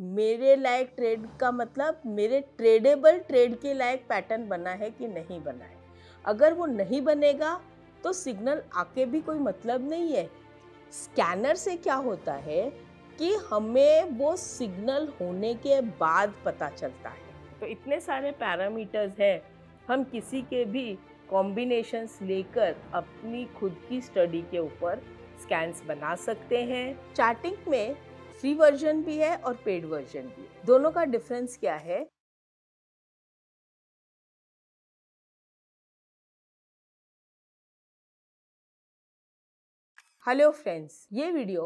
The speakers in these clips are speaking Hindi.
मेरे लायक ट्रेड का मतलब मेरे ट्रेडेबल ट्रेड के लायक पैटर्न बना है कि नहीं बना है अगर वो नहीं बनेगा तो सिग्नल आके भी कोई मतलब नहीं है स्कैनर से क्या होता है कि हमें वो सिग्नल होने के बाद पता चलता है तो इतने सारे पैरामीटर्स हैं हम किसी के भी कॉम्बिनेशंस लेकर अपनी खुद की स्टडी के ऊपर स्कैन्स बना सकते हैं चार्टिंग में फ्री वर्जन भी है और पेड वर्जन भी है दोनों का डिफरेंस क्या है हेलो फ्रेंड्स ये वीडियो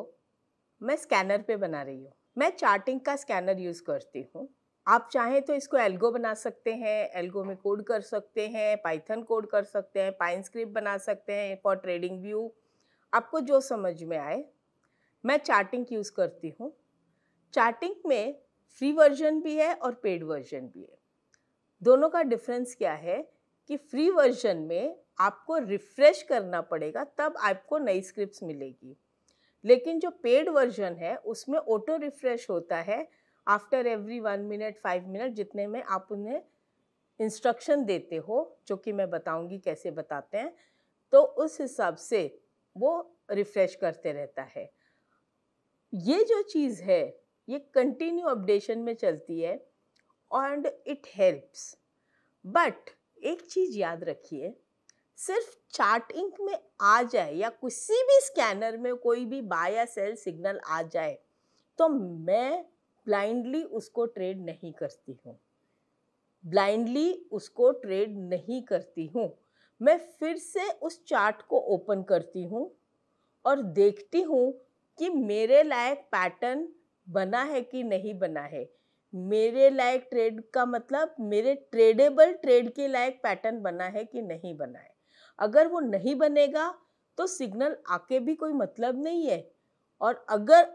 मैं स्कैनर पे बना रही हूँ मैं चार्टिंग का स्कैनर यूज़ करती हूँ आप चाहें तो इसको एल्गो बना सकते हैं एल्गो में कोड कर सकते हैं पाइथन कोड कर सकते हैं पाइन स्क्रिप्ट बना सकते हैं फॉर ट्रेडिंग व्यू आपको जो समझ में आए मैं चार्टिंग यूज़ करती हूँ चार्टिंग में फ्री वर्जन भी है और पेड वर्जन भी है दोनों का डिफरेंस क्या है कि फ्री वर्जन में आपको रिफ्रेश करना पड़ेगा तब आपको नई स्क्रिप्ट मिलेगी लेकिन जो पेड वर्जन है उसमें ऑटो रिफ्रेश होता है after every one minute five minute जितने में आप उन्हें इंस्ट्रक्शन देते हो जो कि मैं बताऊंगी कैसे बताते हैं तो उस हिसाब से वो रिफ्रेश करते रहता है ये जो चीज़ है ये कंटिन्यू अपडेशन में चलती है एंड इट हेल्प्स बट एक चीज़ याद रखिए सिर्फ चार्ट इंक में आ जाए या किसी भी स्कैनर में कोई भी बाय या सेल सिग्नल आ जाए तो मैं ब्लाइंडली उसको ट्रेड नहीं करती हूँ ब्लाइंडली उसको ट्रेड नहीं करती हूँ मैं फिर से उस चार्ट को ओपन करती हूँ और देखती हूँ कि मेरे लायक पैटर्न बना है कि नहीं बना है मेरे लायक ट्रेड का मतलब मेरे ट्रेडेबल ट्रेड के लायक पैटर्न बना है कि नहीं बना है अगर वो नहीं बनेगा तो सिग्नल आके भी कोई मतलब नहीं है और अगर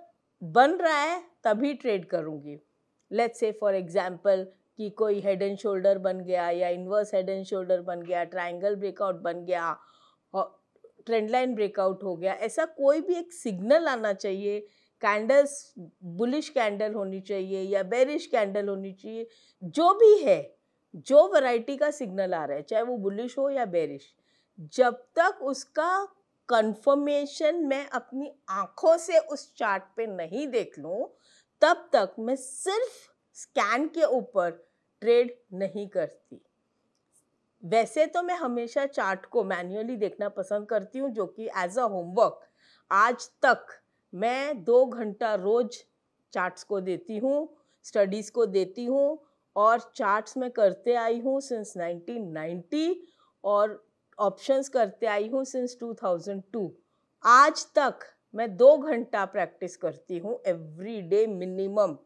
बन रहा है तभी ट्रेड करूँगी लेट्स से फॉर एग्जाम्पल कि कोई हेड एंड शोल्डर बन गया या इन्वर्स हेड एंड शोल्डर बन गया ट्राइंगल ब्रेकआउट बन गया ट्रेंड लाइन ब्रेकआउट हो गया ऐसा कोई भी एक सिग्नल आना चाहिए कैंडल्स बुलिश कैंडल होनी चाहिए या बेरिश कैंडल होनी चाहिए जो भी है जो वैरायटी का सिग्नल आ रहा है चाहे वो बुलिश हो या बेरिश जब तक उसका कंफर्मेशन मैं अपनी आँखों से उस चार्ट पे नहीं देख लूँ तब तक मैं सिर्फ स्कैन के ऊपर ट्रेड नहीं करती वैसे तो मैं हमेशा चार्ट को मैन्युअली देखना पसंद करती हूँ जो कि एज अ होमवर्क आज तक मैं दो घंटा रोज चार्ट्स को देती हूँ स्टडीज़ को देती हूँ और चार्ट्स में करते आई हूँ सिंस 1990 और ऑप्शंस करते आई हूँ सिंस 2002 आज तक मैं दो घंटा प्रैक्टिस करती हूँ every day minimum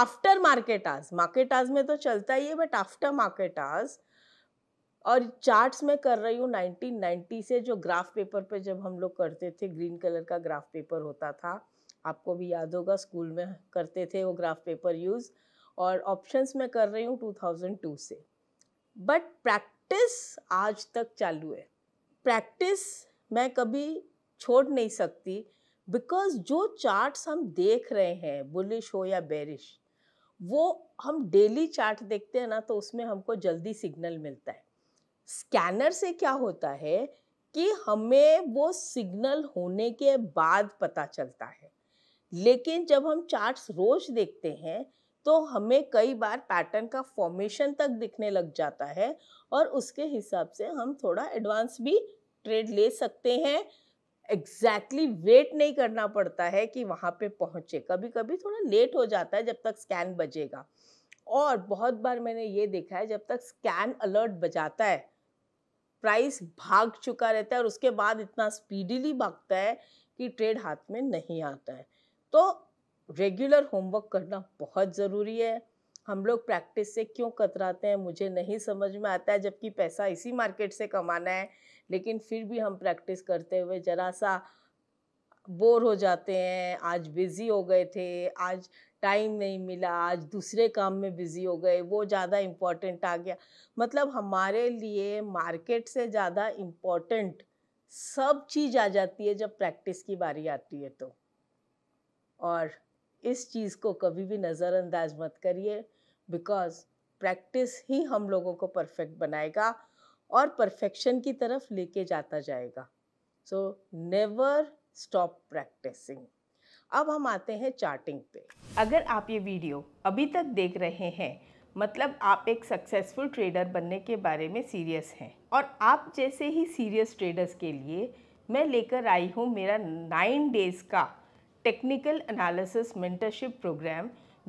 after market आज मार्केट आज में तो चलता ही है बट आफ्टर मार्केट आज और चार्ट्स में कर रही हूँ 1990 से जो ग्राफ पेपर पे जब हम लोग करते थे ग्रीन कलर का ग्राफ पेपर होता था आपको भी याद होगा स्कूल में करते थे वो ग्राफ पेपर यूज़ और ऑप्शंस में कर रही हूँ 2002 से बट प्रैक्टिस आज तक चालू है प्रैक्टिस मैं कभी छोड़ नहीं सकती बिकॉज जो चार्ट्स हम देख रहे हैं बुलिश हो या बेरिश वो हम डेली चार्ट देखते हैं ना तो उसमें हमको जल्दी सिग्नल मिलता है स्कैनर से क्या होता है कि हमें वो सिग्नल होने के बाद पता चलता है लेकिन जब हम चार्ट्स रोज देखते हैं तो हमें कई बार पैटर्न का फॉर्मेशन तक दिखने लग जाता है और उसके हिसाब से हम थोड़ा एडवांस भी ट्रेड ले सकते हैं एग्जैक्टली exactly वेट नहीं करना पड़ता है कि वहाँ पे पहुँचे कभी कभी थोड़ा लेट हो जाता है जब तक स्कैन बजेगा और बहुत बार मैंने ये देखा है जब तक स्कैन अलर्ट बजाता है प्राइस भाग चुका रहता है और उसके बाद इतना स्पीडीली भागता है कि ट्रेड हाथ में नहीं आता है तो रेगुलर होमवर्क करना बहुत ज़रूरी है हम लोग प्रैक्टिस से क्यों कतराते हैं मुझे नहीं समझ में आता है जबकि पैसा इसी मार्केट से कमाना है लेकिन फिर भी हम प्रैक्टिस करते हुए ज़रा सा बोर हो जाते हैं आज बिज़ी हो गए थे आज टाइम नहीं मिला आज दूसरे काम में बिज़ी हो गए वो ज़्यादा इम्पोर्टेंट आ गया मतलब हमारे लिए मार्केट से ज़्यादा इम्पोर्टेंट सब चीज़ आ जाती है जब प्रैक्टिस की बारी आती है तो और इस चीज़ को कभी भी नज़रअंदाज मत करिए बिकॉज़ प्रैक्टिस ही हम लोगों को परफेक्ट बनाएगा और परफेक्शन की तरफ लेके जाता जाएगा सो नेवर स्टॉप प्रैक्टिसिंग अब हम आते हैं चार्टिंग पे अगर आप ये वीडियो अभी तक देख रहे हैं मतलब आप एक सक्सेसफुल ट्रेडर बनने के बारे में सीरियस हैं और आप जैसे ही सीरियस ट्रेडर्स के लिए मैं लेकर आई हूँ मेरा नाइन डेज़ का टेक्निकल एनालिसिस मेंटरशिप प्रोग्राम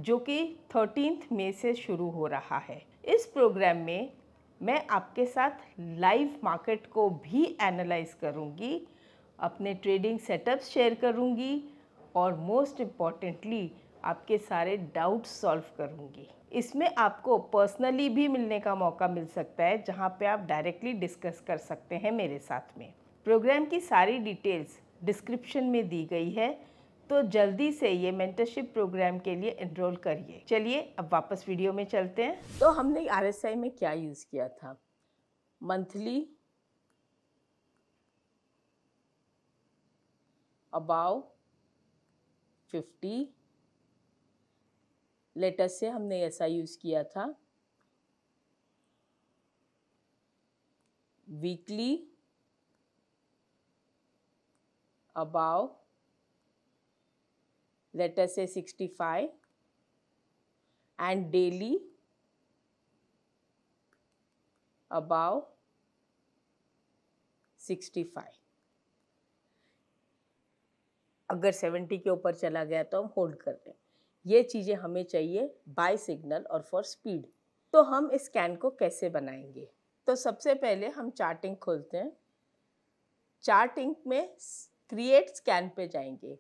जो कि थर्टीनथ मे से शुरू हो रहा है इस प्रोग्राम में मैं आपके साथ लाइव मार्केट को भी एनालाइज करूँगी अपने ट्रेडिंग सेटअप शेयर करूँगी और मोस्ट इम्पॉर्टेंटली आपके सारे डाउट सॉल्व करूँगी इसमें आपको पर्सनली भी मिलने का मौका मिल सकता है जहाँ पे आप डायरेक्टली डिस्कस कर सकते हैं मेरे साथ में प्रोग्राम की सारी डिटेल्स डिस्क्रिप्शन में दी गई है तो जल्दी से ये मेंटरशिप प्रोग्राम के लिए एनरोल करिए चलिए अब वापस वीडियो में चलते हैं तो हमने आर में क्या यूज़ किया था मंथली अबाउट फिफ्टी लेटर से हमने ऐसा यूज़ किया था वीकली अबाव लेटर से sixty five and daily above sixty five अगर सेवेंटी के ऊपर चला गया तो हम होल्ड कर लें ये चीज़ें हमें चाहिए बाय सिग्नल और फॉर स्पीड तो हम इस कैन को कैसे बनाएंगे तो सबसे पहले हम चार्ट खोलते हैं चार्टिंग में क्रिएट स्कैन पे जाएंगे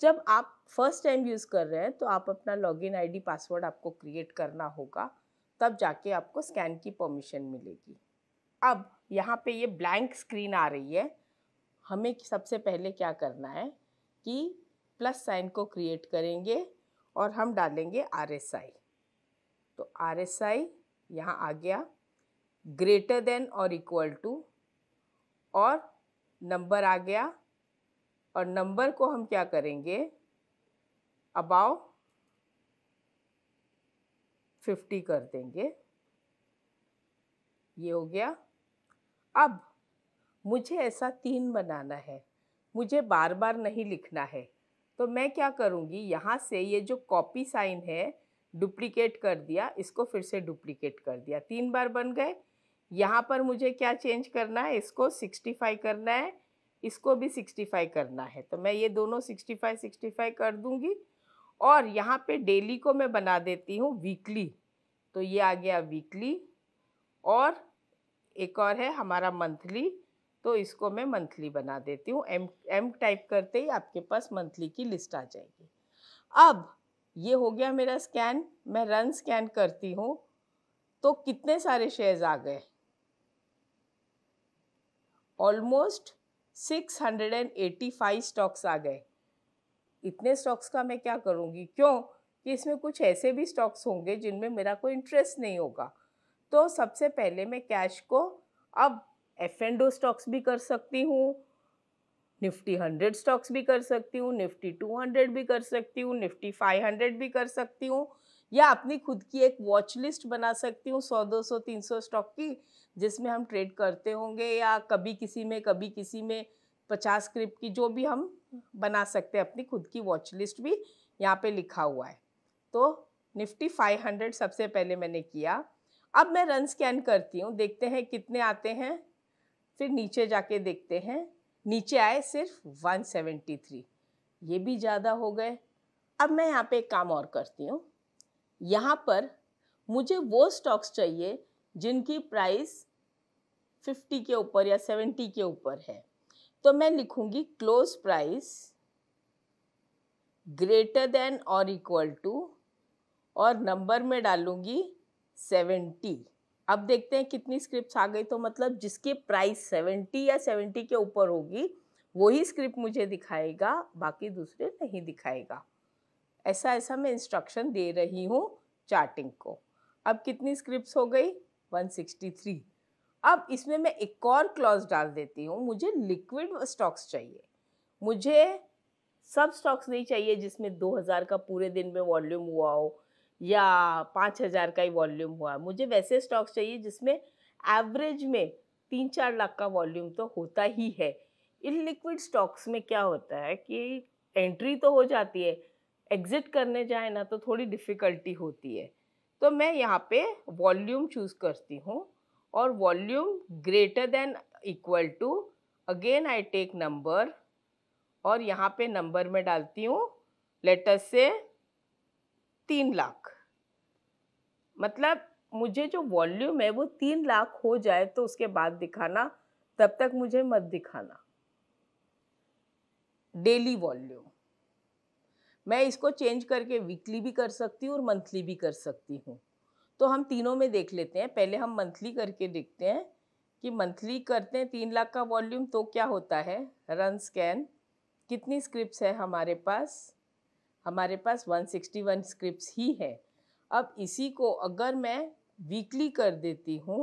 जब आप फर्स्ट टाइम यूज़ कर रहे हैं तो आप अपना लॉगिन आईडी पासवर्ड आपको क्रिएट करना होगा तब जाके आपको स्कैन की परमिशन मिलेगी अब यहाँ पे ये ब्लैंक स्क्रीन आ रही है हमें सबसे पहले क्या करना है कि प्लस साइन को क्रिएट करेंगे और हम डालेंगे आर एस आई तो आर एस आई यहाँ आ गया ग्रेटर देन और इक्वल टू और नंबर आ गया और नंबर को हम क्या करेंगे अबाव फिफ्टी कर देंगे ये हो गया अब मुझे ऐसा तीन बनाना है मुझे बार बार नहीं लिखना है तो मैं क्या करूँगी यहाँ से ये जो कॉपी साइन है डुप्लीकेट कर दिया इसको फिर से डुप्लीकेट कर दिया तीन बार बन गए यहाँ पर मुझे क्या चेंज करना है इसको सिक्सटी फाइव करना है इसको भी सिक्सटी फाइव करना है तो मैं ये दोनों सिक्सटी फाइव सिक्सटी फाइव कर दूँगी और यहाँ पे डेली को मैं बना देती हूँ वीकली तो ये आ गया वीकली और एक और है हमारा मंथली तो इसको मैं मंथली बना देती हूँ एम एम टाइप करते ही आपके पास मंथली की लिस्ट आ जाएगी अब ये हो गया मेरा स्कैन मैं रन स्कैन करती हूँ तो कितने सारे शेयर्स आ गए ऑलमोस्ट 685 स्टॉक्स आ गए इतने स्टॉक्स का मैं क्या करूँगी क्यों कि इसमें कुछ ऐसे भी स्टॉक्स होंगे जिनमें मेरा कोई इंटरेस्ट नहीं होगा तो सबसे पहले मैं कैश को अब एफ एंड स्टॉक्स भी कर सकती हूँ निफ्टी हंड्रेड स्टॉक्स भी कर सकती हूँ निफ्टी टू हंड्रेड भी कर सकती हूँ निफ्टी फाइव हंड्रेड भी कर सकती हूँ या अपनी खुद की एक वॉच लिस्ट बना सकती हूँ सौ दो सौ तीन सौ स्टॉक की जिसमें हम ट्रेड करते होंगे या कभी किसी में कभी किसी में पचास क्रिप की जो भी हम बना सकते हैं अपनी खुद की वॉच लिस्ट भी यहाँ पे लिखा हुआ है तो निफ्टी फाइव हंड्रेड सबसे पहले मैंने किया अब मैं रन स्कैन करती हूँ देखते हैं कितने आते हैं फिर नीचे जाके देखते हैं नीचे आए सिर्फ 173 ये भी ज़्यादा हो गए अब मैं यहाँ पे एक काम और करती हूँ यहाँ पर मुझे वो स्टॉक्स चाहिए जिनकी प्राइस 50 के ऊपर या 70 के ऊपर है तो मैं लिखूँगी क्लोज प्राइस ग्रेटर देन और इक्वल टू और नंबर में डालूँगी सेवेंटी अब देखते हैं कितनी स्क्रिप्ट आ गई तो मतलब जिसकी प्राइस सेवेंटी या सेवेंटी के ऊपर होगी वही स्क्रिप्ट मुझे दिखाएगा बाकी दूसरे नहीं दिखाएगा ऐसा ऐसा मैं इंस्ट्रक्शन दे रही हूँ चार्टिंग को अब कितनी स्क्रिप्ट हो गई 163 अब इसमें मैं एक और क्लॉज डाल देती हूँ मुझे लिक्विड स्टॉक्स चाहिए मुझे सब स्टॉक्स नहीं चाहिए जिसमें 2000 का पूरे दिन में वॉल्यूम हुआ हो या पाँच हज़ार का ही वॉल्यूम हुआ मुझे वैसे स्टॉक्स चाहिए जिसमें एवरेज में तीन चार लाख का वॉल्यूम तो होता ही है इन लिक्विड स्टॉक्स में क्या होता है कि एंट्री तो हो जाती है एग्ज़िट करने जाए ना तो थोड़ी डिफ़िकल्टी होती है तो मैं यहाँ पे वॉल्यूम चूज़ करती हूँ और volume greater than equal to again I take number और यहाँ पे नंबर में डालती हूँ लेटर से तीन लाख मतलब मुझे जो वॉल्यूम है वो तीन लाख हो जाए तो उसके बाद दिखाना तब तक मुझे मत दिखाना डेली वॉल्यूम मैं इसको चेंज करके वीकली भी कर सकती हूँ और मंथली भी कर सकती हूँ तो हम तीनों में देख लेते हैं पहले हम मंथली करके देखते हैं कि मंथली करते हैं तीन लाख का वॉल्यूम तो क्या होता है रन स्कैन कितनी स्क्रिप्ट है हमारे पास हमारे पास 161 स्क्रिप्ट ही है अब इसी को अगर मैं वीकली कर देती हूँ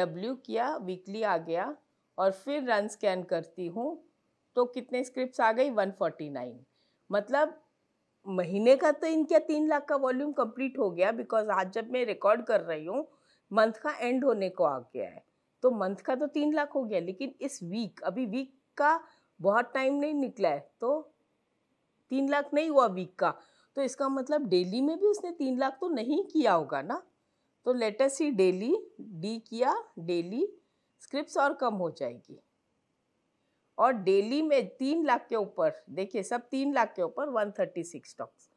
डब्ल्यू किया वीकली आ गया और फिर रन स्कैन करती हूँ तो कितने स्क्रिप्ट आ गई 149 मतलब महीने का तो इनके तीन लाख का वॉल्यूम कंप्लीट हो गया बिकॉज आज जब मैं रिकॉर्ड कर रही हूँ मंथ का एंड होने को आ गया है तो मंथ का तो तीन लाख हो गया लेकिन इस वीक अभी वीक का बहुत टाइम नहीं निकला है तो तीन लाख नहीं हुआ वीक का तो इसका मतलब डेली में भी उसने तीन लाख तो नहीं किया होगा ना तो लेटेस्ट ही डेली डी किया डेली स्क्रिप्ट और कम हो जाएगी और डेली में तीन लाख के ऊपर देखिए सब तीन लाख के ऊपर वन थर्टी सिक्स स्टॉक्स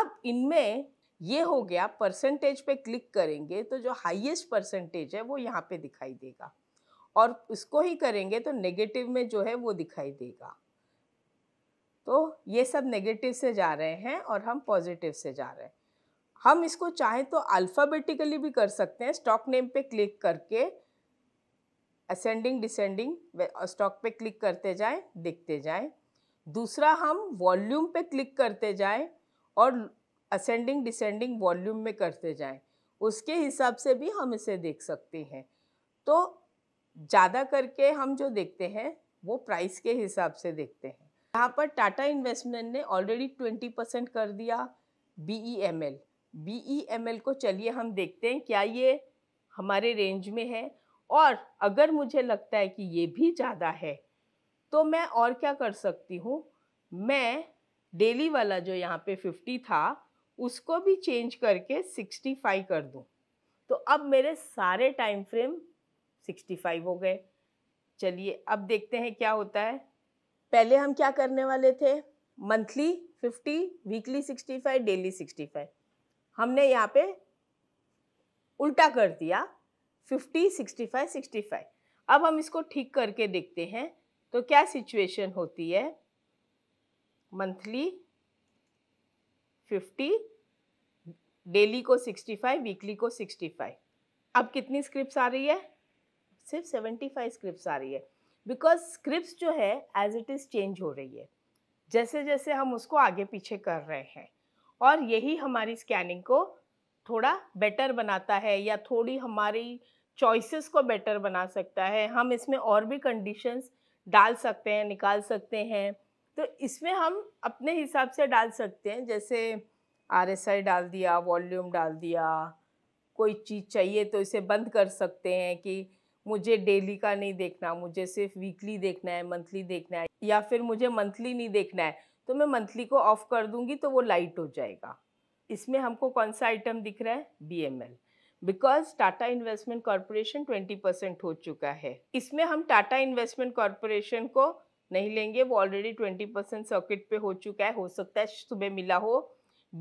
अब इनमें ये हो गया परसेंटेज पे क्लिक करेंगे तो जो हाईएस्ट परसेंटेज है वो यहाँ पे दिखाई देगा और उसको ही करेंगे तो नेगेटिव में जो है वो दिखाई देगा तो ये सब नेगेटिव से जा रहे हैं और हम पॉजिटिव से जा रहे हैं हम इसको चाहें तो अल्फ़ाबेटिकली भी कर सकते हैं स्टॉक नेम पे क्लिक करके असेंडिंग डिसेंडिंग स्टॉक पे क्लिक करते जाएं देखते जाएं दूसरा हम वॉल्यूम पे क्लिक करते जाएं और असेंडिंग डिसेंडिंग वॉल्यूम में करते जाएं उसके हिसाब से भी हम इसे देख सकते हैं तो ज़्यादा करके हम जो देखते हैं वो प्राइस के हिसाब से देखते हैं यहाँ पर टाटा इन्वेस्टमेंट ने ऑलरेडी ट्वेंटी परसेंट कर दिया B E M L B E M L को चलिए हम देखते हैं क्या ये हमारे रेंज में है और अगर मुझे लगता है कि ये भी ज़्यादा है तो मैं और क्या कर सकती हूँ मैं डेली वाला जो यहाँ पे 50 था उसको भी चेंज करके 65 कर दूँ तो अब मेरे सारे टाइम फ्रेम 65 हो गए चलिए अब देखते हैं क्या होता है पहले हम क्या करने वाले थे मंथली 50 वीकली 65 डेली 65 हमने यहाँ पे उल्टा कर दिया 50 65 65 अब हम इसको ठीक करके देखते हैं तो क्या सिचुएशन होती है मंथली 50 डेली को 65 वीकली को 65 अब कितनी स्क्रिप्ट आ रही है सिर्फ 75 स्क्रिप्ट आ रही है बिकॉज स्क्रिप्ट जो है एज इट इज़ चेंज हो रही है जैसे जैसे हम उसको आगे पीछे कर रहे हैं और यही हमारी स्कैनिंग को थोड़ा बेटर बनाता है या थोड़ी हमारी चॉइसेस को बेटर बना सकता है हम इसमें और भी कंडीशंस डाल सकते हैं निकाल सकते हैं तो इसमें हम अपने हिसाब से डाल सकते हैं जैसे आर एस आई डाल दिया वॉल्यूम डाल दिया कोई चीज़ चाहिए तो इसे बंद कर सकते हैं कि मुझे डेली का नहीं देखना मुझे सिर्फ वीकली देखना है मंथली देखना है या फिर मुझे मंथली नहीं देखना है तो मैं मंथली को ऑफ कर दूंगी तो वो लाइट हो जाएगा इसमें हमको कौन सा आइटम दिख रहा है B M L because Tata investment corporation twenty percent हो चुका है इसमें हम टाटा इन्वेस्टमेंट कॉरपोरेशन को नहीं लेंगे वो ऑलरेडी ट्वेंटी परसेंट सर्किट पे हो चुका है हो सकता है सुबह मिला हो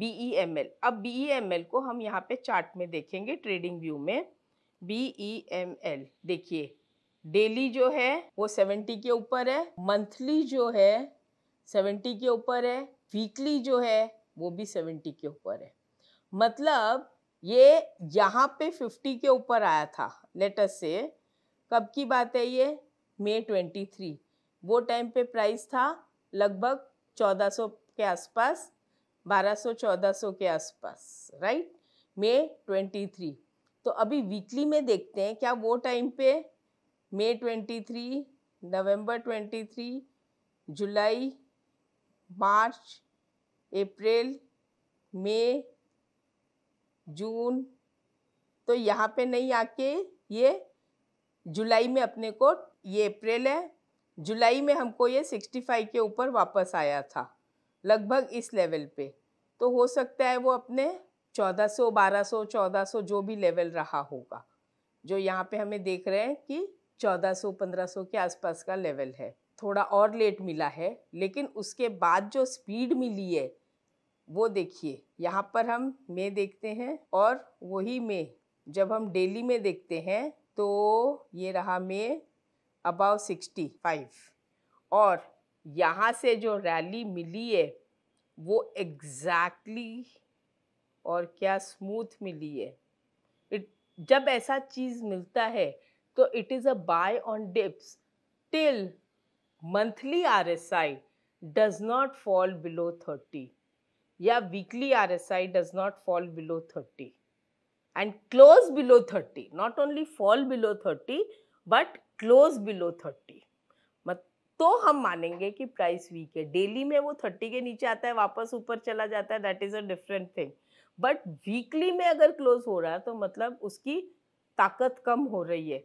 बी ई एम एल अब बी ई एम एल को हम यहाँ पे चार्ट में देखेंगे ट्रेडिंग व्यू में बी ई एम एल देखिए डेली जो है वो सेवेंटी के ऊपर है मंथली जो है सेवेंटी के ऊपर है वीकली जो है वो भी सेवेंटी के ऊपर है मतलब ये यहाँ पे फिफ्टी के ऊपर आया था लेटर से कब की बात है ये मे ट्वेंटी थ्री वो टाइम पे प्राइस था लगभग चौदह सौ के आसपास बारह सौ चौदह सौ के आसपास राइट मे ट्वेंटी थ्री तो अभी वीकली में देखते हैं क्या वो टाइम पे May twenty three November twenty three July March April May June तो यहाँ पे नहीं आके ये जुलाई में अपने को ये अप्रैल है जुलाई में हमको ये 65 के ऊपर वापस आया था लगभग इस लेवल पे तो हो सकता है वो अपने चौदह सौ बारह सौ चौदह सौ जो भी लेवल रहा होगा जो यहाँ पे हमें देख रहे हैं कि चौदह सौ पंद्रह सौ के आसपास का लेवल है थोड़ा और लेट मिला है लेकिन उसके बाद जो स्पीड मिली है वो देखिए यहाँ पर हम मे देखते हैं और वही मे जब हम डेली में देखते हैं तो ये रहा मे अबाव सिक्सटी फाइव और यहाँ से जो रैली मिली है वो एग्जैक्टली exactly और क्या स्मूथ मिली है इट जब ऐसा चीज़ मिलता है तो it is a buy on dips till monthly R S I does not fall below thirty या weekly R S I does not fall below thirty and close below thirty not only fall below thirty but close below thirty मत तो हम मानेंगे कि प्राइस वीक है डेली में वो थर्टी के नीचे आता है वापस ऊपर चला जाता है that is a different thing but weekly में अगर क्लोज हो रहा है तो मतलब उसकी ताकत कम हो रही है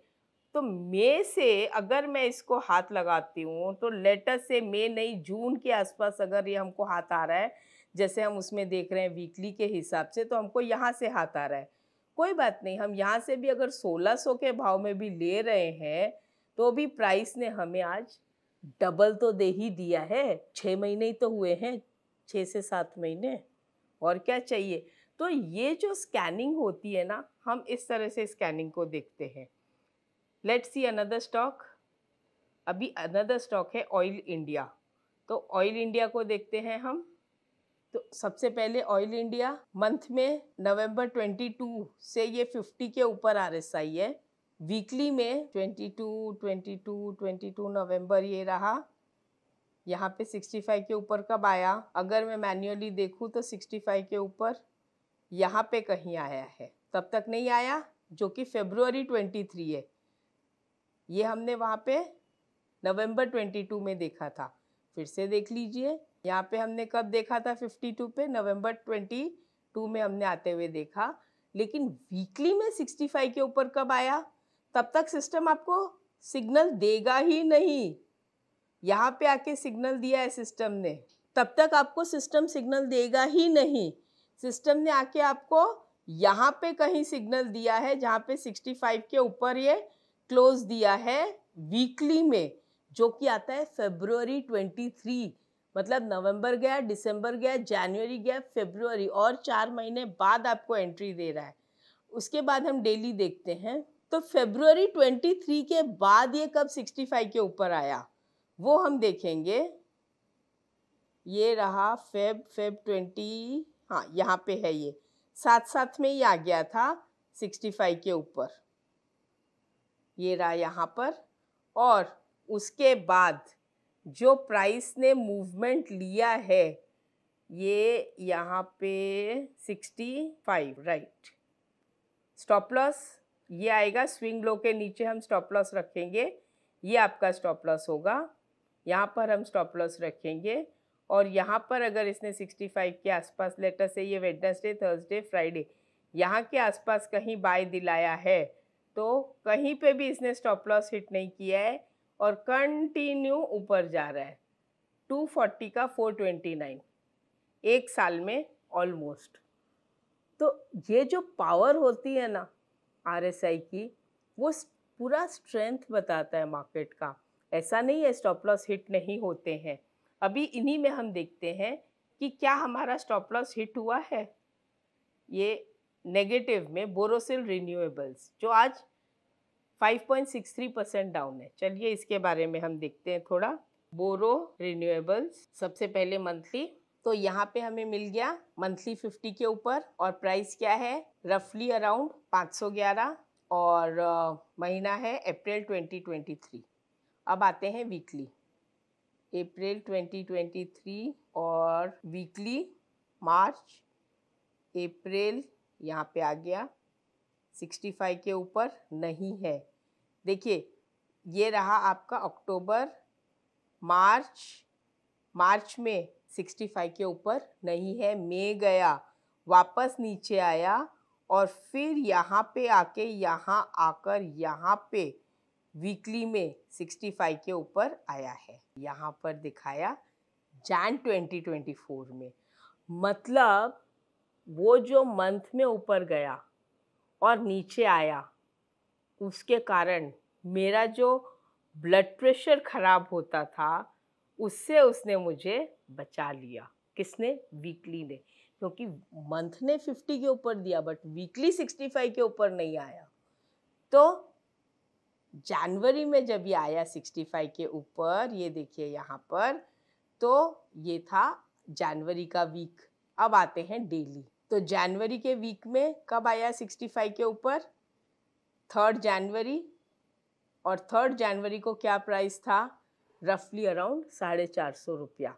तो मे से अगर मैं इसको हाथ लगाती हूँ तो लेटर से मे नहीं जून के आसपास अगर ये हमको हाथ आ रहा है जैसे हम उसमें देख रहे हैं वीकली के हिसाब से तो हमको यहाँ से हाथ आ रहा है कोई बात नहीं हम यहाँ से भी अगर 1600 के भाव में भी ले रहे हैं तो भी प्राइस ने हमें आज डबल तो दे ही दिया है छः महीने ही तो हुए हैं छः से सात महीने और क्या चाहिए तो ये जो स्कैनिंग होती है ना हम इस तरह से स्कैनिंग को देखते हैं लेट सी अनदर स्टॉक अभी अनदर स्टॉक है ऑयल इंडिया तो ऑयल इंडिया को देखते हैं हम तो सबसे पहले ऑयल इंडिया मंथ में नवंबर 22 से ये 50 के ऊपर आर एस आई है वीकली में 22 22 22 नवंबर ये रहा यहाँ पे 65 के ऊपर कब आया अगर मैं मैन्युअली देखूँ तो 65 के ऊपर यहाँ पे कहीं आया है तब तक नहीं आया जो कि फेब्रुवरी 23 है ये हमने वहाँ पे नवंबर 22 में देखा था फिर से देख लीजिए यहाँ पे हमने कब देखा था 52 पे नवंबर 22 में हमने आते हुए देखा लेकिन वीकली में 65 के ऊपर कब आया तब तक सिस्टम आपको सिग्नल देगा ही नहीं यहाँ पे आके सिग्नल दिया है सिस्टम ने तब तक आपको सिस्टम सिग्नल देगा ही नहीं सिस्टम ने आके आपको यहाँ पे कहीं सिग्नल दिया है जहाँ पे 65 के ऊपर ये क्लोज दिया है वीकली में जो कि आता है फेब्रुअरी 23 मतलब नवंबर गया दिसंबर गया जनवरी गया फेब्रुवरी और चार महीने बाद आपको एंट्री दे रहा है उसके बाद हम डेली देखते हैं तो फेब्रुअरी 23 के बाद ये कब 65 के ऊपर आया वो हम देखेंगे ये रहा फेब फेब ट्वेंटी हाँ यहाँ पे है ये साथ साथ में ये आ गया था सिक्सटी फाइव के ऊपर ये रहा यहाँ पर और उसके बाद जो प्राइस ने मूवमेंट लिया है ये यहाँ पे sixty five right stop loss ये आएगा स्विंग लो के नीचे हम स्टॉप लॉस रखेंगे ये आपका स्टॉप लॉस होगा यहाँ पर हम स्टॉप लॉस रखेंगे और यहाँ पर अगर इसने 65 के आसपास लेटर से ये वेडनेसडे थर्सडे फ्राइडे यहाँ के आसपास कहीं बाय दिलाया है तो कहीं पे भी इसने स्टॉप लॉस हिट नहीं किया है और कंटिन्यू ऊपर जा रहा है 240 का 429 एक साल में ऑलमोस्ट तो ये जो पावर होती है ना आरएसआई की वो पूरा स्ट्रेंथ बताता है मार्केट का ऐसा नहीं है स्टॉप लॉस हिट नहीं होते हैं अभी इन्हीं में हम देखते हैं कि क्या हमारा स्टॉप लॉस हिट हुआ है ये नेगेटिव में बोरोसिल रिन्यूएबल्स जो आज 5.63 परसेंट डाउन है चलिए इसके बारे में हम देखते हैं थोड़ा बोरो रिन्यूएबल्स सबसे पहले मंथली तो यहाँ पे हमें मिल गया मंथली 50 के ऊपर और प्राइस क्या है रफली अराउंड 511 और महीना है अप्रैल 2023 अब आते हैं वीकली अप्रैल 2023 और वीकली मार्च अप्रैल यहाँ पे आ गया 65 के ऊपर नहीं है देखिए ये रहा आपका अक्टूबर मार्च मार्च में 65 के ऊपर नहीं है मई गया वापस नीचे आया और फिर यहाँ पे आके यहाँ आकर यहाँ पे वीकली में 65 के ऊपर आया है यहाँ पर दिखाया जैन 2024 में मतलब वो जो मंथ में ऊपर गया और नीचे आया उसके कारण मेरा जो ब्लड प्रेशर ख़राब होता था उससे उसने मुझे बचा लिया किसने वीकली ने क्योंकि मंथ ने 50 के ऊपर दिया बट वीकली 65 के ऊपर नहीं आया तो जनवरी में जब ये आया 65 के ऊपर ये देखिए यहाँ पर तो ये था जनवरी का वीक अब आते हैं डेली तो जनवरी के वीक में कब आया 65 के ऊपर थर्ड जनवरी और थर्ड जनवरी को क्या प्राइस था रफली अराउंड साढ़े चार सौ रुपया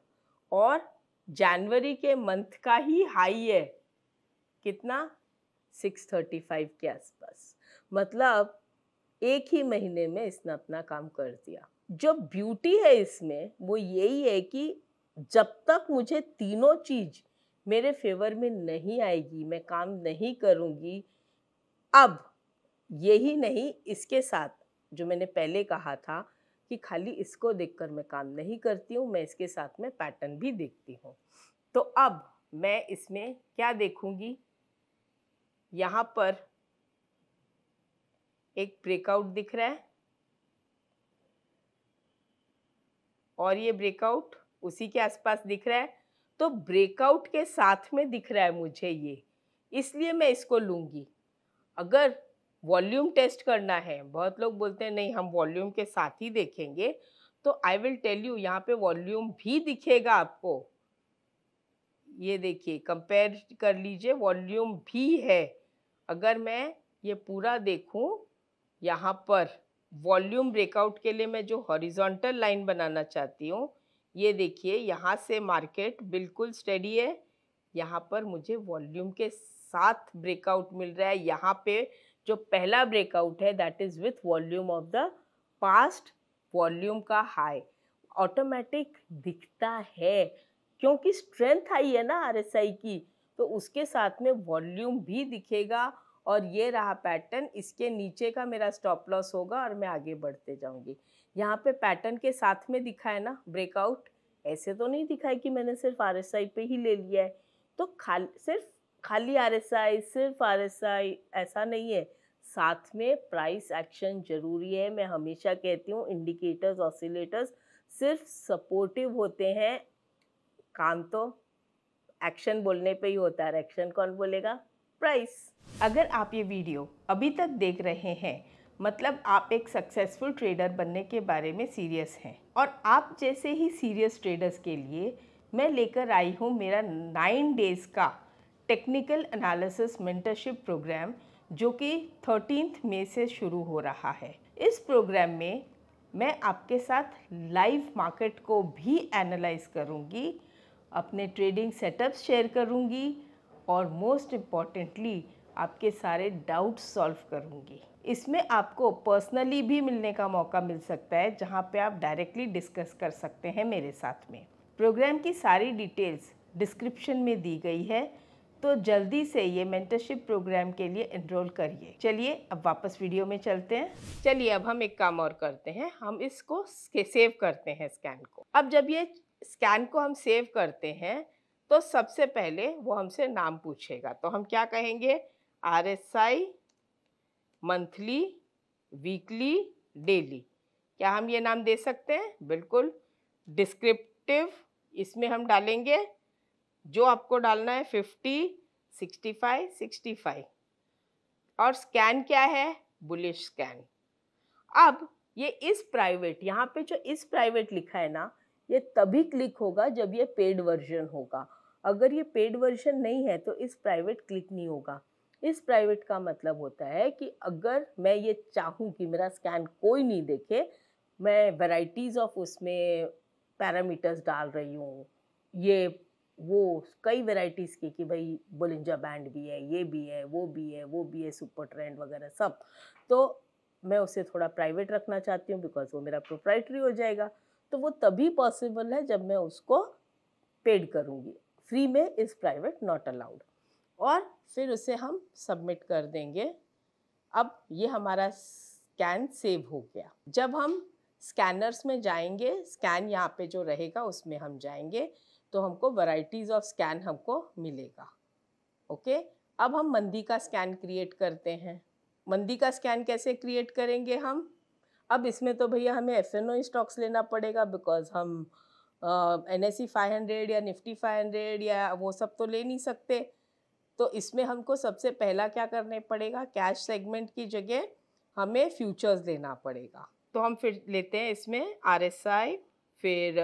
और जनवरी के मंथ का ही हाई है कितना 635 के आसपास मतलब एक ही महीने में इसने अपना काम कर दिया जो ब्यूटी है इसमें वो यही है कि जब तक मुझे तीनों चीज मेरे फेवर में नहीं आएगी मैं काम नहीं करूँगी अब यही नहीं इसके साथ जो मैंने पहले कहा था कि खाली इसको देखकर मैं काम नहीं करती हूँ मैं इसके साथ में पैटर्न भी देखती हूँ तो अब मैं इसमें क्या देखूँगी यहाँ पर एक ब्रेकआउट दिख रहा है और ये ब्रेकआउट उसी के आसपास दिख रहा है तो ब्रेकआउट के साथ में दिख रहा है मुझे ये इसलिए मैं इसको लूँगी अगर वॉल्यूम टेस्ट करना है बहुत लोग बोलते हैं नहीं हम वॉल्यूम के साथ ही देखेंगे तो आई विल टेल यू यहाँ पे वॉल्यूम भी दिखेगा आपको ये देखिए कंपेयर कर लीजिए वॉल्यूम भी है अगर मैं ये पूरा देखूँ यहाँ पर वॉल्यूम ब्रेकआउट के लिए मैं जो हॉरिजॉन्टल लाइन बनाना चाहती हूँ ये देखिए यहाँ से मार्केट बिल्कुल स्टडी है यहाँ पर मुझे वॉल्यूम के साथ ब्रेकआउट मिल रहा है यहाँ पे जो पहला ब्रेकआउट है that is with volume of the past volume का हाई ऑटोमेटिक दिखता है क्योंकि स्ट्रेंथ आई है ना आरएसआई की तो उसके साथ में वॉल्यूम भी दिखेगा और ये रहा पैटर्न इसके नीचे का मेरा स्टॉप लॉस होगा और मैं आगे बढ़ते जाऊंगी यहाँ पे पैटर्न के साथ में दिखा है ना ब्रेकआउट ऐसे तो नहीं दिखा है कि मैंने सिर्फ आर एस आई पे ही ले लिया है तो खाली सिर्फ खाली आर एस आई सिर्फ आर एस आई ऐसा नहीं है साथ में प्राइस एक्शन जरूरी है मैं हमेशा कहती हूँ इंडिकेटर्स ऑसिलेटर्स सिर्फ सपोर्टिव होते हैं काम तो एक्शन बोलने पे ही होता है एक्शन कौन बोलेगा प्राइस अगर आप ये वीडियो अभी तक देख रहे हैं मतलब आप एक सक्सेसफुल ट्रेडर बनने के बारे में सीरियस हैं और आप जैसे ही सीरियस ट्रेडर्स के लिए मैं लेकर आई हूँ मेरा नाइन डेज़ का टेक्निकल एनालिसिस मेंटरशिप प्रोग्राम जो कि थर्टीनथ मे से शुरू हो रहा है इस प्रोग्राम में मैं आपके साथ लाइव मार्केट को भी एनालाइज करूँगी अपने ट्रेडिंग सेटअप शेयर करूँगी और मोस्ट इम्पॉर्टेंटली आपके सारे डाउट सॉल्व करूँगी इसमें आपको पर्सनली भी मिलने का मौका मिल सकता है जहाँ पे आप डायरेक्टली डिस्कस कर सकते हैं मेरे साथ में प्रोग्राम की सारी डिटेल्स डिस्क्रिप्शन में दी गई है तो जल्दी से ये मेंटरशिप प्रोग्राम के लिए एनरोल करिए चलिए अब वापस वीडियो में चलते हैं चलिए अब हम एक काम और करते हैं हम इसको सेव करते हैं स्कैन को अब जब ये स्कैन को हम सेव करते हैं तो सबसे पहले वो हमसे नाम पूछेगा तो हम क्या कहेंगे R S I monthly weekly daily क्या हम ये नाम दे सकते हैं बिल्कुल डिस्क्रिप्टिव इसमें हम डालेंगे जो आपको डालना है fifty sixty five sixty five और स्कैन क्या है बुलिश स्कैन अब ये इस प्राइवेट यहाँ पे जो इस प्राइवेट लिखा है ना ये तभी क्लिक होगा जब ये पेड वर्जन होगा अगर ये पेड वर्जन नहीं है तो इस प्राइवेट क्लिक नहीं होगा इस प्राइवेट का मतलब होता है कि अगर मैं ये चाहूँ कि मेरा स्कैन कोई नहीं देखे मैं वैराइटीज़ ऑफ उसमें पैरामीटर्स डाल रही हूँ ये वो कई वैराइटीज़ की कि भाई बोलिंजा बैंड भी है ये भी है वो भी है वो भी है सुपर ट्रेंड वगैरह सब तो मैं उसे थोड़ा प्राइवेट रखना चाहती हूँ बिकॉज वो मेरा प्रोप्राइटरी हो जाएगा तो वो तभी पॉसिबल है जब मैं उसको पेड करूँगी फ्री में इज़ प्राइवेट नॉट अलाउड और फिर उसे हम सबमिट कर देंगे अब ये हमारा स्कैन सेव हो गया जब हम स्कैनर्स में जाएंगे स्कैन यहाँ पे जो रहेगा उसमें हम जाएंगे तो हमको वराइटीज़ ऑफ स्कैन हमको मिलेगा ओके अब हम मंदी का स्कैन क्रिएट करते हैं मंदी का स्कैन कैसे क्रिएट करेंगे हम अब इसमें तो भैया हमें एफ स्टॉक्स लेना पड़ेगा बिकॉज हम N S C five hundred या निफ्टी फाइव हंड्रेड या वो सब तो ले नहीं सकते तो इसमें हमको सबसे पहला क्या करने पड़ेगा कैश सेगमेंट की जगह हमें फ्यूचर्स लेना पड़ेगा तो हम फिर लेते हैं इसमें आर एस आई फिर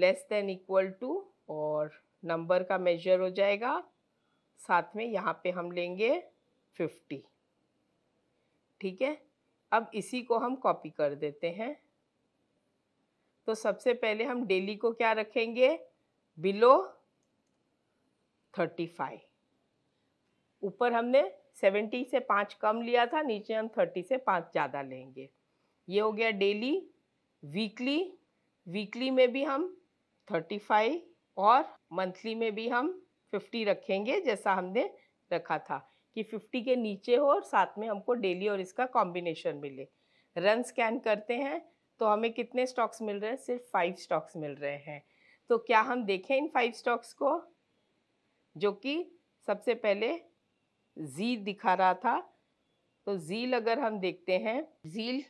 लेस देन इक्वल टू और नंबर का मेजर हो जाएगा साथ में यहाँ पे हम लेंगे फिफ्टी ठीक है अब इसी को हम कॉपी कर देते हैं तो सबसे पहले हम डेली को क्या रखेंगे बिलो थर्टी फाइव ऊपर हमने सेवेंटी से पाँच कम लिया था नीचे हम थर्टी से पाँच ज़्यादा लेंगे ये हो गया डेली वीकली वीकली में भी हम थर्टी फाइव और मंथली में भी हम फिफ्टी रखेंगे जैसा हमने रखा था कि फिफ्टी के नीचे हो और साथ में हमको डेली और इसका कॉम्बिनेशन मिले रन स्कैन करते हैं तो हमें कितने स्टॉक्स मिल रहे हैं सिर्फ फाइव स्टॉक्स मिल रहे हैं तो क्या हम देखें इन फाइव स्टॉक्स को जो कि सबसे पहले जी दिखा रहा था तो जील अगर हम देखते हैं जील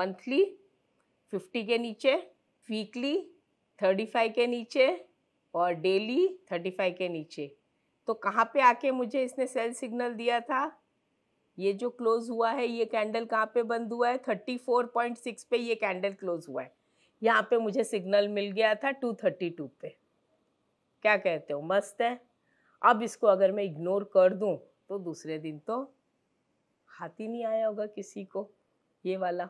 मंथली फिफ्टी के नीचे वीकली थर्टी फाइव के नीचे और डेली थर्टी फाइव के नीचे तो कहाँ पे आके मुझे इसने सेल सिग्नल दिया था ये जो क्लोज हुआ है ये कैंडल कहाँ पे बंद हुआ है 34.6 पे ये कैंडल क्लोज हुआ है यहाँ पे मुझे सिग्नल मिल गया था 232 पे क्या कहते हो मस्त है अब इसको अगर मैं इग्नोर कर दूँ तो दूसरे दिन तो हाथ ही नहीं आया होगा किसी को ये वाला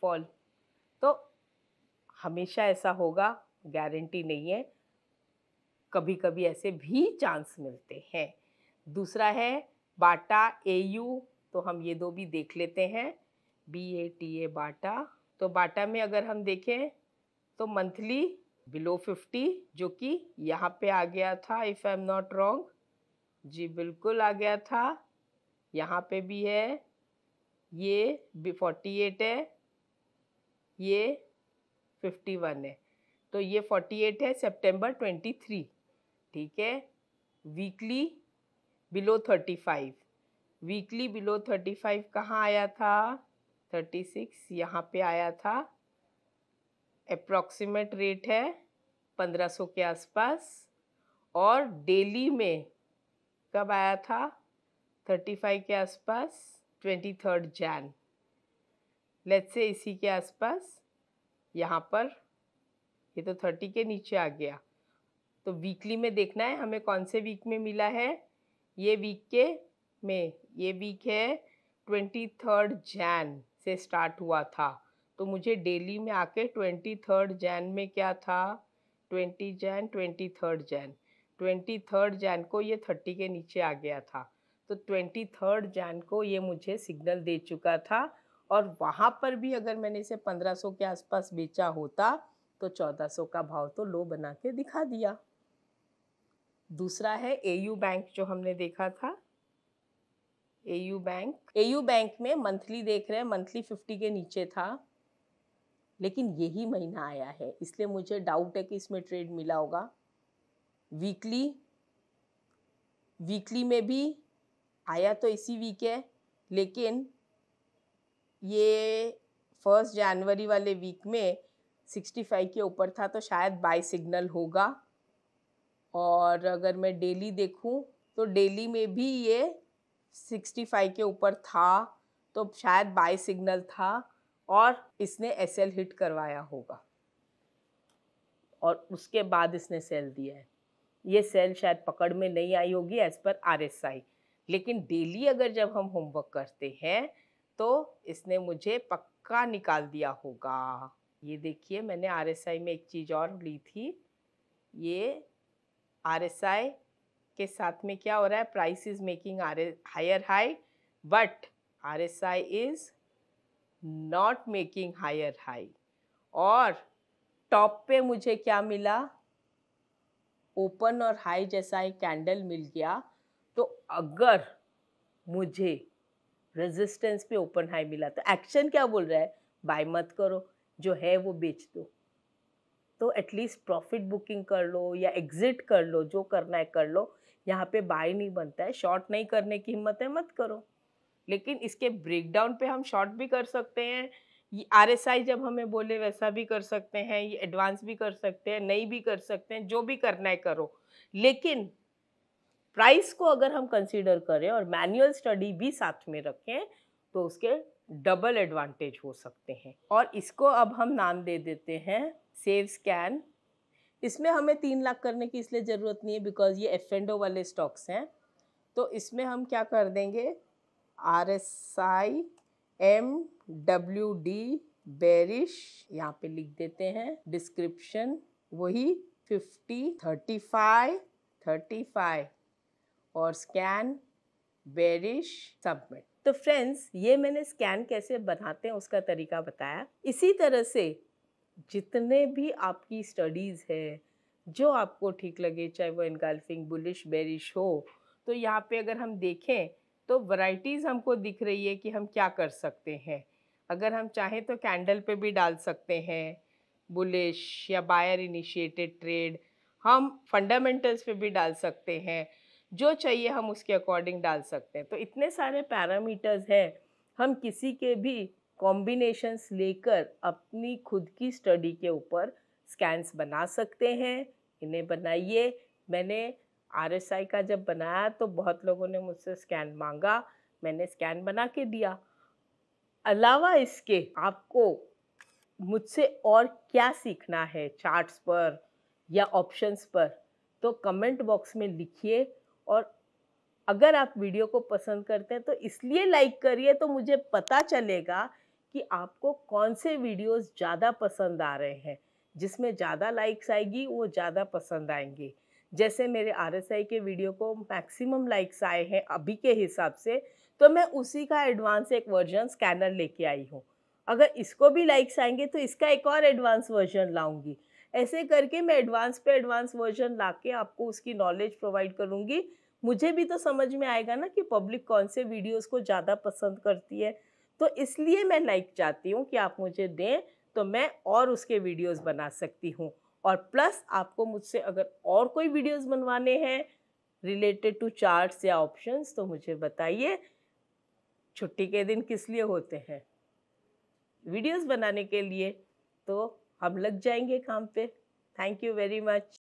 फॉल तो हमेशा ऐसा होगा गारंटी नहीं है कभी कभी ऐसे भी चांस मिलते हैं दूसरा है बाटा ए यू तो हम ये दो भी देख लेते हैं बी ए टी ए बाटा तो बाटा में अगर हम देखें तो मंथली बिलो फिफ्टी जो कि यहाँ पे आ गया था if I am not wrong जी बिल्कुल आ गया था यहाँ पे भी है ये फोर्टी एट है ये फिफ्टी वन है तो ये फोर्टी एट है सितंबर ट्वेंटी थ्री ठीक है weekly below thirty five weekly below thirty five कहाँ आया था थर्टी सिक्स यहाँ पे आया था अप्रॉक्सीमेट रेट है पंद्रह सौ के आसपास और डेली में कब आया था थर्टी फाइव के आसपास twenty third Jain let's say इसी के आसपास यहाँ पर ये तो थर्टी के नीचे आ गया तो वीकली में देखना है हमें कौन से वीक में मिला है ये वीक के में ये वीक है ट्वेंटी थर्ड जैन से स्टार्ट हुआ था तो मुझे डेली में आके ट्वेंटी थर्ड जैन में क्या था twenty Jan twenty third Jan twenty third Jan को ये थर्टी के नीचे आ गया था तो ट्वेंटी थर्ड जैन को ये मुझे सिग्नल दे चुका था और वहाँ पर भी अगर मैंने इसे पंद्रह सौ के आसपास बेचा होता तो चौदह सौ का भाव तो लो बना के दिखा दिया दूसरा है एयू बैंक जो हमने देखा था एयू बैंक एयू बैंक में मंथली देख रहे हैं मंथली फिफ्टी के नीचे था लेकिन यही महीना आया है इसलिए मुझे डाउट है कि इसमें ट्रेड मिला होगा वीकली वीकली में भी आया तो इसी वीक है लेकिन ये फर्स्ट जनवरी वाले वीक में 65 के ऊपर था तो शायद बाई सिग्नल होगा और अगर मैं डेली देखूं तो डेली में भी ये 65 के ऊपर था तो शायद बाई सिग्नल था और इसने एस एल हिट करवाया होगा और उसके बाद इसने सेल दिया है ये सेल शायद पकड़ में नहीं आई होगी एज़ पर आर एस आई लेकिन डेली अगर जब हम होमवर्क करते हैं तो इसने मुझे पक्का निकाल दिया होगा ये देखिए मैंने आर एस आई में एक चीज़ और ली थी ये आर एस आई के साथ में क्या हो रहा है price is making are higher high but R S I is not making higher high और टॉप पे मुझे क्या मिला ओपन और हाई जैसा एक कैंडल मिल गया तो अगर मुझे रेजिस्टेंस पे ओपन हाई मिला तो एक्शन क्या बोल रहा है बाय मत करो जो है वो बेच दो तो एटलीस्ट प्रॉफिट बुकिंग कर लो या एग्ज़िट कर लो जो करना है कर लो यहाँ पे बाय नहीं बनता है शॉर्ट नहीं करने की हिम्मत है मत करो लेकिन इसके ब्रेकडाउन पे हम शॉर्ट भी कर सकते हैं ये आर जब हमें बोले वैसा भी कर सकते हैं ये एडवांस भी कर सकते हैं नहीं भी कर सकते हैं जो भी करना है करो लेकिन प्राइस को अगर हम कंसिडर करें और मैनुअल स्टडी भी साथ में रखें तो उसके डबल एडवांटेज हो सकते हैं और इसको अब हम नाम दे देते हैं सेव स्कैन इसमें हमें तीन लाख करने की इसलिए ज़रूरत नहीं है बिकॉज ये एफ एंड ओ वाले स्टॉक्स हैं तो इसमें हम क्या कर देंगे R S I M W D bearish यहाँ पे लिख देते हैं डिस्क्रिप्शन वही fifty thirty five thirty five और स्कैन बेरिश सबमिट तो फ्रेंड्स ये मैंने स्कैन कैसे बनाते हैं उसका तरीका बताया इसी तरह से जितने भी आपकी स्टडीज़ है जो आपको ठीक लगे चाहे वो इनगल्फिंग बुलिश बेरिश हो तो यहाँ पे अगर हम देखें तो वैरायटीज़ हमको दिख रही है कि हम क्या कर सकते हैं अगर हम चाहें तो कैंडल पे भी डाल सकते हैं बुलिश या बायर इनिशिएटेड ट्रेड हम फंडामेंटल्स पे भी डाल सकते हैं जो चाहिए हम उसके अकॉर्डिंग डाल सकते हैं तो इतने सारे पैरामीटर्स हैं हम किसी के भी कॉम्बिनेशंस लेकर अपनी खुद की स्टडी के ऊपर स्कैंस बना सकते हैं इन्हें बनाइए मैंने आर का जब बनाया तो बहुत लोगों ने मुझसे स्कैन मांगा मैंने स्कैन बना के दिया अलावा इसके आपको मुझसे और क्या सीखना है चार्ट्स पर या ऑप्शंस पर तो कमेंट बॉक्स में लिखिए और अगर आप वीडियो को पसंद करते हैं तो इसलिए लाइक करिए तो मुझे पता चलेगा कि आपको कौन से वीडियोस ज़्यादा पसंद आ रहे हैं जिसमें ज़्यादा लाइक्स आएगी वो ज़्यादा पसंद आएंगे जैसे मेरे आर के वीडियो को मैक्सिमम लाइक्स आए हैं अभी के हिसाब से तो मैं उसी का एडवांस एक वर्जन स्कैनर लेके आई हूँ अगर इसको भी लाइक्स आएंगे तो इसका एक और एडवांस वर्जन लाऊंगी ऐसे करके मैं एडवांस पे एडवांस वर्जन ला के आपको उसकी नॉलेज प्रोवाइड करूँगी मुझे भी तो समझ में आएगा ना कि पब्लिक कौन से वीडियोस को ज़्यादा पसंद करती है तो इसलिए मैं लाइक चाहती हूँ कि आप मुझे दें तो मैं और उसके वीडियोस बना सकती हूँ और प्लस आपको मुझसे अगर और कोई वीडियोस बनवाने हैं रिलेटेड टू चार्ट्स या ऑप्शंस तो मुझे बताइए छुट्टी के दिन किस लिए होते हैं वीडियोज़ बनाने के लिए तो हम लग जाएंगे काम पे थैंक यू वेरी मच